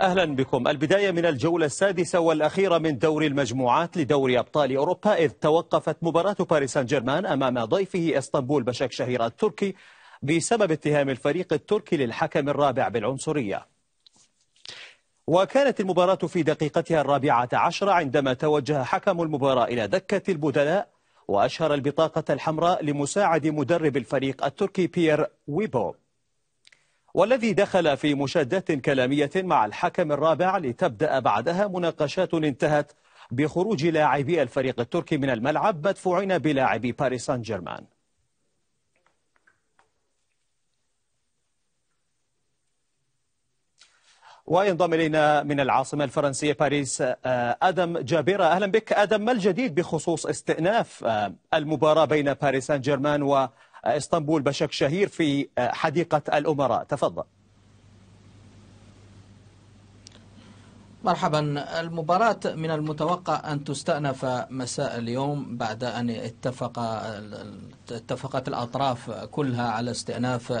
أهلا بكم البداية من الجولة السادسة والأخيرة من دور المجموعات لدوري أبطال أوروبا إذ توقفت مباراة باريس سان جيرمان أمام ضيفه اسطنبول بشك شهير التركي بسبب اتهام الفريق التركي للحكم الرابع بالعنصرية وكانت المباراة في دقيقتها الرابعة عشرة عندما توجه حكم المباراة إلى دكة البدلاء وأشهر البطاقة الحمراء لمساعد مدرب الفريق التركي بيير ويبو والذي دخل في مشادات كلامية مع الحكم الرابع لتبدأ بعدها مناقشات انتهت بخروج لاعبي الفريق التركي من الملعب مدفوعين بلاعبي باريس سان جيرمان وينضم الينا من العاصمه الفرنسيه باريس آه، ادم جابره اهلا بك ادم ما الجديد بخصوص استئناف آه، المباراه بين باريس سان جيرمان اسطنبول بشك شهير في آه، حديقة الأمراء تفضل مرحبا المباراة من المتوقع أن تستأنف مساء اليوم بعد أن اتفق اتفقت الأطراف كلها على استئناف آه،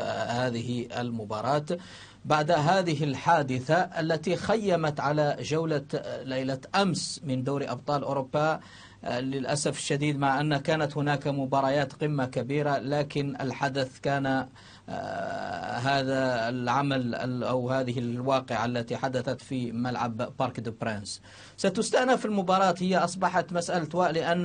هذه المباراة بعد هذه الحادثة التي خيمت على جولة آه، ليلة أمس من دوري أبطال أوروبا آه، للأسف الشديد مع أن كانت هناك مباريات قمة كبيرة لكن الحدث كان آه، هذا العمل أو هذه الواقعة التي حدثت في ملعب بارك دو برانس ستستأنف المباراة هي أصبحت مسألة لأن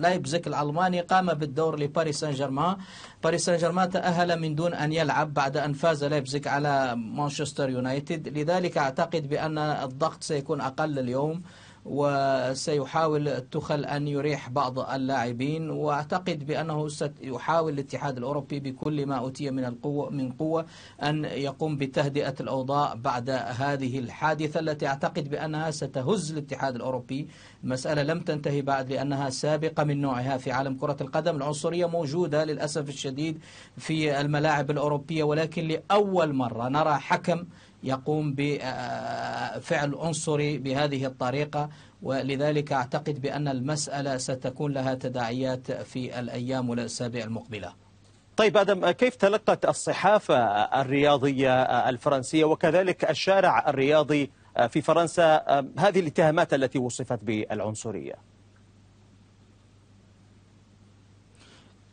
لايبزيك الألماني قام بالدور لباريس سان جيرمان باريس سان جيرمان تأهل من دون أن يلعب بعد أن فاز لايبزيك على مانشستر يونايتد لذلك أعتقد بأن الضغط سيكون أقل اليوم وسيحاول تخل أن يريح بعض اللاعبين وأعتقد بأنه سيحاول الاتحاد الأوروبي بكل ما أتي من القوة من قوة أن يقوم بتهدئة الأوضاع بعد هذه الحادثة التي أعتقد بأنها ستهز الاتحاد الأوروبي مسألة لم تنتهي بعد لأنها سابقة من نوعها في عالم كرة القدم العنصرية موجودة للأسف الشديد في الملاعب الأوروبية ولكن لأول مرة نرى حكم يقوم بفعل عنصري بهذه الطريقة ولذلك أعتقد بأن المسألة ستكون لها تداعيات في الأيام والأسابيع المقبلة طيب آدم كيف تلقت الصحافة الرياضية الفرنسية وكذلك الشارع الرياضي في فرنسا هذه الاتهامات التي وصفت بالعنصرية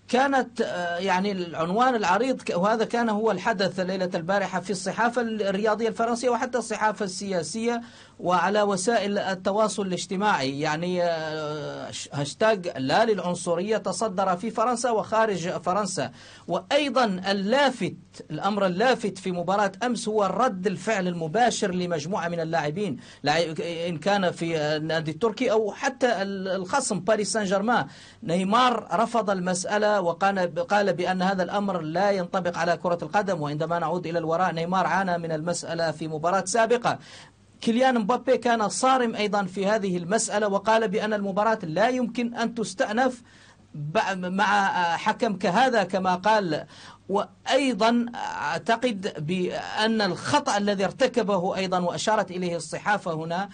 كانت آه، يعني العنوان العريض وهذا كان هو الحدث ليلة البارحة في الصحافة الرياضية الفرنسية وحتى الصحافة السياسية وعلى وسائل التواصل الاجتماعي يعني آه، هاشتاج لا للعنصرية تصدر في فرنسا وخارج فرنسا وأيضا اللافت الأمر اللافت في مباراة أمس هو رد الفعل المباشر لمجموعة من اللاعبين إن كان في النادي التركي أو حتى الخصم باريس سان جيرمان نيمار رفض المسألة وقال قال بأن هذا الأمر لا ينطبق على كرة القدم وعندما نعود إلى الوراء نيمار عانى من المسألة في مباراة سابقة كيليان مبابي كان صارم أيضا في هذه المسألة وقال بأن المباراة لا يمكن أن تستأنف مع حكم كهذا كما قال وأيضا أعتقد بأن الخطأ الذي ارتكبه أيضا وأشارت إليه الصحافة هنا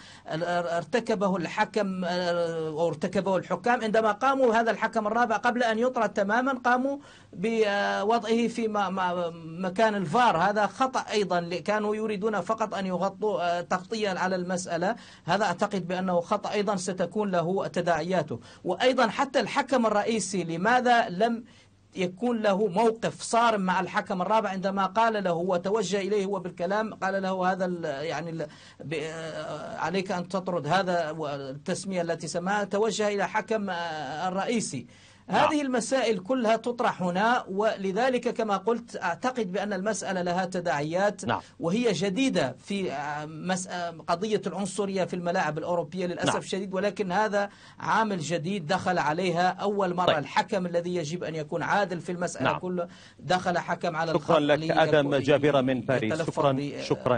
ارتكبه الحكم أو ارتكبه الحكام عندما قاموا هذا الحكم الرابع قبل أن يطرد تماما قاموا بوضعه في مكان الفار هذا خطأ أيضا كانوا يريدون فقط أن يغطوا آه، تغطية على المسألة هذا أعتقد بأنه خطأ أيضا ستكون له تداعياته وأيضا حتى الحكم الرئيسي لماذا لم يكون له موقف صارم مع الحكم الرابع عندما قال له وتوجه إليه هو بالكلام قال له هذا يعني آه، عليك أن تطرد هذا التسمية التي سماها توجه إلى حكم آه، الرئيسي نعم. هذه المسائل كلها تطرح هنا ولذلك كما قلت أعتقد بأن المسألة لها تداعيات نعم. وهي جديدة في آه، آه، قضية العنصرية في الملاعب الأوروبية للأسف نعم. شديد ولكن هذا عامل جديد دخل عليها أول مرة طيب. الحكم الذي يجب أن يكون عادل في المسألة نعم. كله دخل حكم على شكرا لك أدم جابرة من باريس شكرا, شكرا